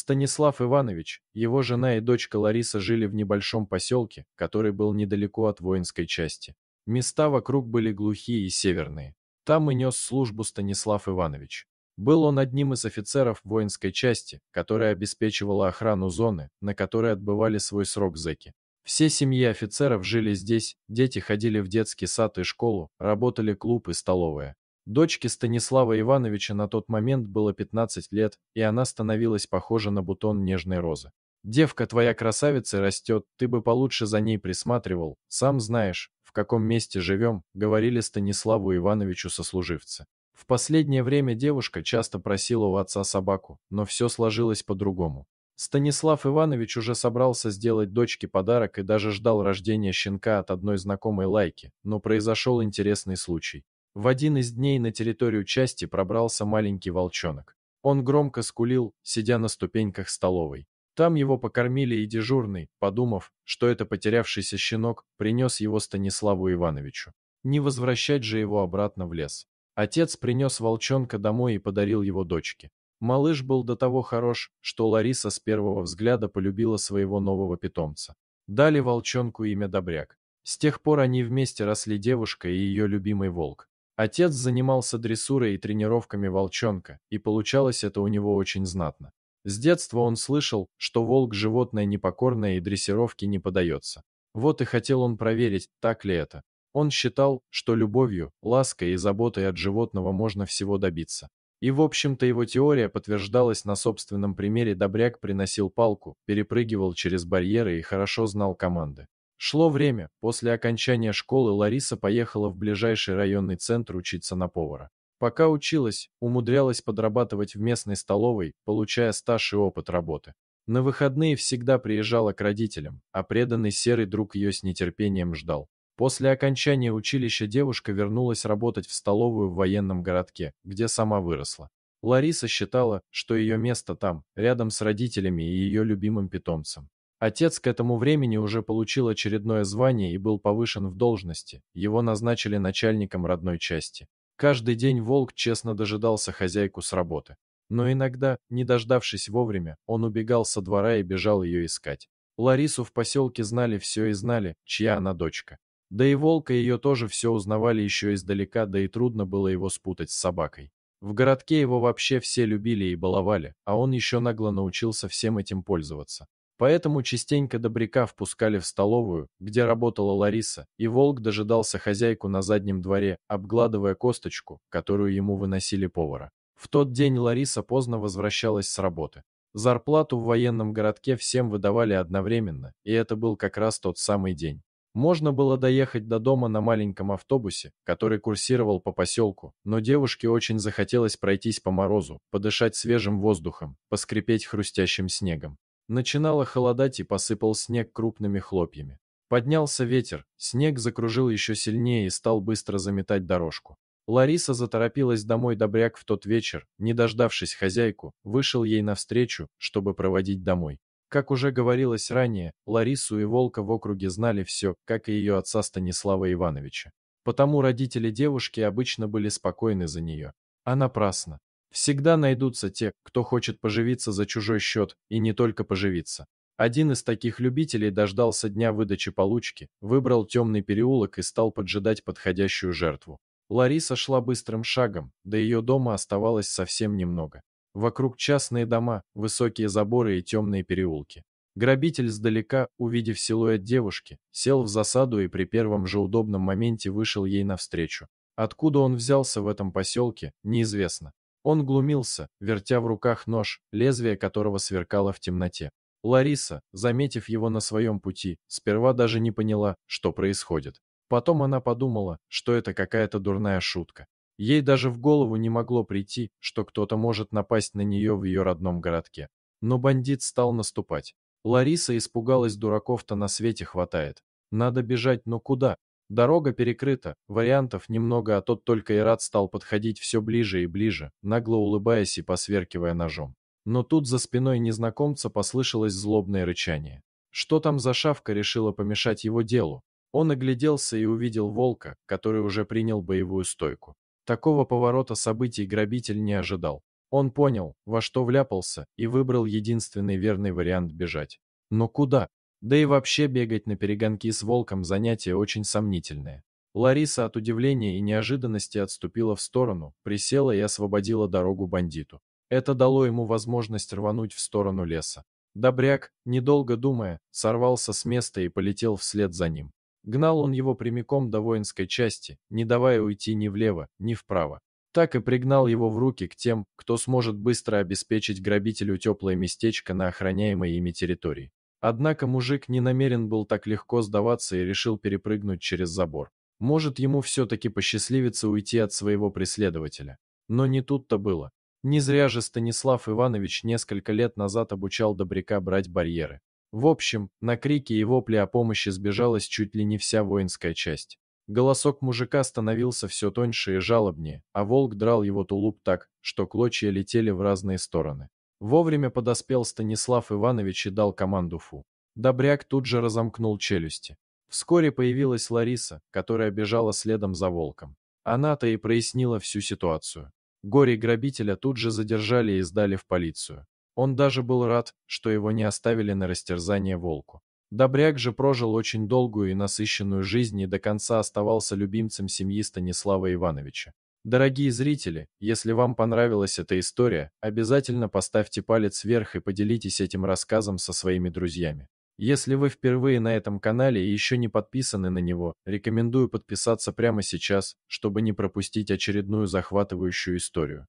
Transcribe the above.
Станислав Иванович, его жена и дочка Лариса жили в небольшом поселке, который был недалеко от воинской части. Места вокруг были глухие и северные. Там и нес службу Станислав Иванович. Был он одним из офицеров воинской части, которая обеспечивала охрану зоны, на которой отбывали свой срок зэки. Все семьи офицеров жили здесь, дети ходили в детский сад и школу, работали клуб и столовая. Дочке Станислава Ивановича на тот момент было 15 лет, и она становилась похожа на бутон нежной розы. «Девка твоя красавица растет, ты бы получше за ней присматривал, сам знаешь, в каком месте живем», — говорили Станиславу Ивановичу сослуживцы. В последнее время девушка часто просила у отца собаку, но все сложилось по-другому. Станислав Иванович уже собрался сделать дочке подарок и даже ждал рождения щенка от одной знакомой лайки, но произошел интересный случай. В один из дней на территорию части пробрался маленький волчонок. Он громко скулил, сидя на ступеньках столовой. Там его покормили и дежурный, подумав, что это потерявшийся щенок, принес его Станиславу Ивановичу. Не возвращать же его обратно в лес. Отец принес волчонка домой и подарил его дочке. Малыш был до того хорош, что Лариса с первого взгляда полюбила своего нового питомца. Дали волчонку имя Добряк. С тех пор они вместе росли девушка и ее любимый волк. Отец занимался дрессурой и тренировками волчонка, и получалось это у него очень знатно. С детства он слышал, что волк животное непокорное и дрессировке не подается. Вот и хотел он проверить, так ли это. Он считал, что любовью, лаской и заботой от животного можно всего добиться. И, в общем-то, его теория подтверждалась на собственном примере. Добряк приносил палку, перепрыгивал через барьеры и хорошо знал команды. Шло время. После окончания школы Лариса поехала в ближайший районный центр учиться на повара. Пока училась, умудрялась подрабатывать в местной столовой, получая стаж и опыт работы. На выходные всегда приезжала к родителям, а преданный серый друг ее с нетерпением ждал. После окончания училища девушка вернулась работать в столовую в военном городке, где сама выросла. Лариса считала, что ее место там, рядом с родителями и ее любимым питомцем. Отец к этому времени уже получил очередное звание и был повышен в должности, его назначили начальником родной части. Каждый день волк честно дожидался хозяйку с работы. Но иногда, не дождавшись вовремя, он убегал со двора и бежал ее искать. Ларису в поселке знали все и знали, чья она дочка. Да и волка ее тоже все узнавали еще издалека, да и трудно было его спутать с собакой. В городке его вообще все любили и баловали, а он еще нагло научился всем этим пользоваться. Поэтому частенько добряка впускали в столовую, где работала Лариса, и волк дожидался хозяйку на заднем дворе, обгладывая косточку, которую ему выносили повара. В тот день Лариса поздно возвращалась с работы. Зарплату в военном городке всем выдавали одновременно, и это был как раз тот самый день. Можно было доехать до дома на маленьком автобусе, который курсировал по поселку, но девушке очень захотелось пройтись по морозу, подышать свежим воздухом, поскрипеть хрустящим снегом. Начинало холодать и посыпал снег крупными хлопьями. Поднялся ветер, снег закружил еще сильнее и стал быстро заметать дорожку. Лариса заторопилась домой добряк в тот вечер, не дождавшись хозяйку, вышел ей навстречу, чтобы проводить домой. Как уже говорилось ранее, Ларису и Волка в округе знали все, как и ее отца Станислава Ивановича. Потому родители девушки обычно были спокойны за нее. А напрасно. Всегда найдутся те, кто хочет поживиться за чужой счет, и не только поживиться. Один из таких любителей дождался дня выдачи получки, выбрал темный переулок и стал поджидать подходящую жертву. Лариса шла быстрым шагом, до ее дома оставалось совсем немного. Вокруг частные дома, высокие заборы и темные переулки. Грабитель сдалека, увидев силуэт девушки, сел в засаду и при первом же удобном моменте вышел ей навстречу. Откуда он взялся в этом поселке, неизвестно. Он глумился, вертя в руках нож, лезвие которого сверкало в темноте. Лариса, заметив его на своем пути, сперва даже не поняла, что происходит. Потом она подумала, что это какая-то дурная шутка. Ей даже в голову не могло прийти, что кто-то может напасть на нее в ее родном городке. Но бандит стал наступать. Лариса испугалась, дураков-то на свете хватает. Надо бежать, но куда? Дорога перекрыта, вариантов немного, а тот только и рад стал подходить все ближе и ближе, нагло улыбаясь и посверкивая ножом. Но тут за спиной незнакомца послышалось злобное рычание. Что там за шавка решила помешать его делу? Он огляделся и увидел волка, который уже принял боевую стойку. Такого поворота событий грабитель не ожидал. Он понял, во что вляпался, и выбрал единственный верный вариант бежать. Но куда? Да и вообще бегать на перегонки с волком занятие очень сомнительное. Лариса от удивления и неожиданности отступила в сторону, присела и освободила дорогу бандиту. Это дало ему возможность рвануть в сторону леса. Добряк, недолго думая, сорвался с места и полетел вслед за ним. Гнал он его прямиком до воинской части, не давая уйти ни влево, ни вправо. Так и пригнал его в руки к тем, кто сможет быстро обеспечить грабителю теплое местечко на охраняемой ими территории. Однако мужик не намерен был так легко сдаваться и решил перепрыгнуть через забор. Может, ему все-таки посчастливится уйти от своего преследователя. Но не тут-то было. Не зря же Станислав Иванович несколько лет назад обучал добряка брать барьеры. В общем, на крики и вопли о помощи сбежалась чуть ли не вся воинская часть. Голосок мужика становился все тоньше и жалобнее, а волк драл его тулуп так, что клочья летели в разные стороны. Вовремя подоспел Станислав Иванович и дал команду «Фу». Добряк тут же разомкнул челюсти. Вскоре появилась Лариса, которая бежала следом за волком. Она-то и прояснила всю ситуацию. Горе-грабителя тут же задержали и сдали в полицию. Он даже был рад, что его не оставили на растерзание волку. Добряк же прожил очень долгую и насыщенную жизнь и до конца оставался любимцем семьи Станислава Ивановича. Дорогие зрители, если вам понравилась эта история, обязательно поставьте палец вверх и поделитесь этим рассказом со своими друзьями. Если вы впервые на этом канале и еще не подписаны на него, рекомендую подписаться прямо сейчас, чтобы не пропустить очередную захватывающую историю.